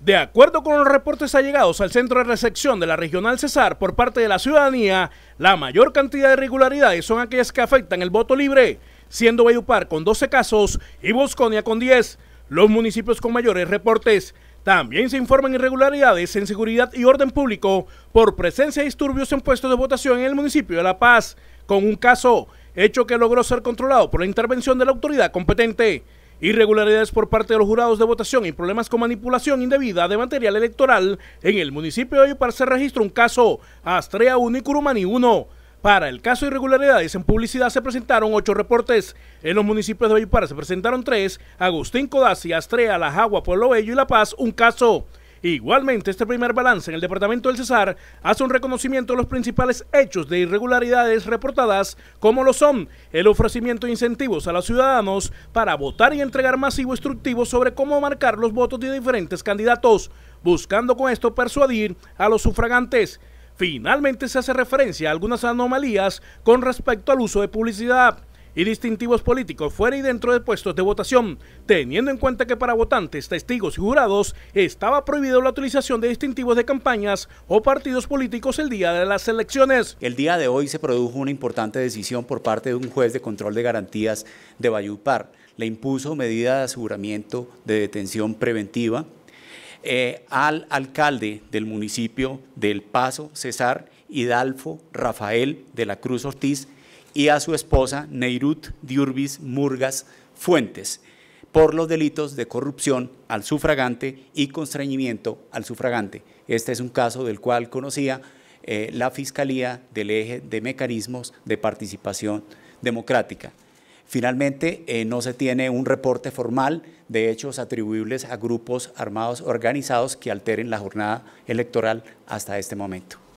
De acuerdo con los reportes allegados al centro de recepción de la regional Cesar por parte de la ciudadanía, la mayor cantidad de irregularidades son aquellas que afectan el voto libre, siendo Bayupar con 12 casos y Bosconia con 10, los municipios con mayores reportes. También se informan irregularidades en seguridad y orden público por presencia de disturbios en puestos de votación en el municipio de La Paz, con un caso, hecho que logró ser controlado por la intervención de la autoridad competente. Irregularidades por parte de los jurados de votación y problemas con manipulación indebida de material electoral en el municipio de Ayupar se registra un caso, Astrea 1 y Curumani 1. Para el caso de irregularidades en publicidad se presentaron ocho reportes. En los municipios de Ayupar se presentaron tres, Agustín Codazzi, Astrea, La Jagua, Pueblo Bello y La Paz, un caso. Igualmente, este primer balance en el Departamento del Cesar hace un reconocimiento de los principales hechos de irregularidades reportadas, como lo son el ofrecimiento de incentivos a los ciudadanos para votar y entregar masivo instructivo sobre cómo marcar los votos de diferentes candidatos, buscando con esto persuadir a los sufragantes. Finalmente se hace referencia a algunas anomalías con respecto al uso de publicidad, y distintivos políticos fuera y dentro de puestos de votación, teniendo en cuenta que para votantes, testigos y jurados estaba prohibido la utilización de distintivos de campañas o partidos políticos el día de las elecciones. El día de hoy se produjo una importante decisión por parte de un juez de control de garantías de Bayupar. Le impuso medida de aseguramiento de detención preventiva eh, al alcalde del municipio del Paso, César Hidalgo Rafael de la Cruz Ortiz, y a su esposa Neirut Diurbis Murgas Fuentes por los delitos de corrupción al sufragante y constreñimiento al sufragante. Este es un caso del cual conocía eh, la Fiscalía del eje de mecanismos de participación democrática. Finalmente, eh, no se tiene un reporte formal de hechos atribuibles a grupos armados organizados que alteren la jornada electoral hasta este momento.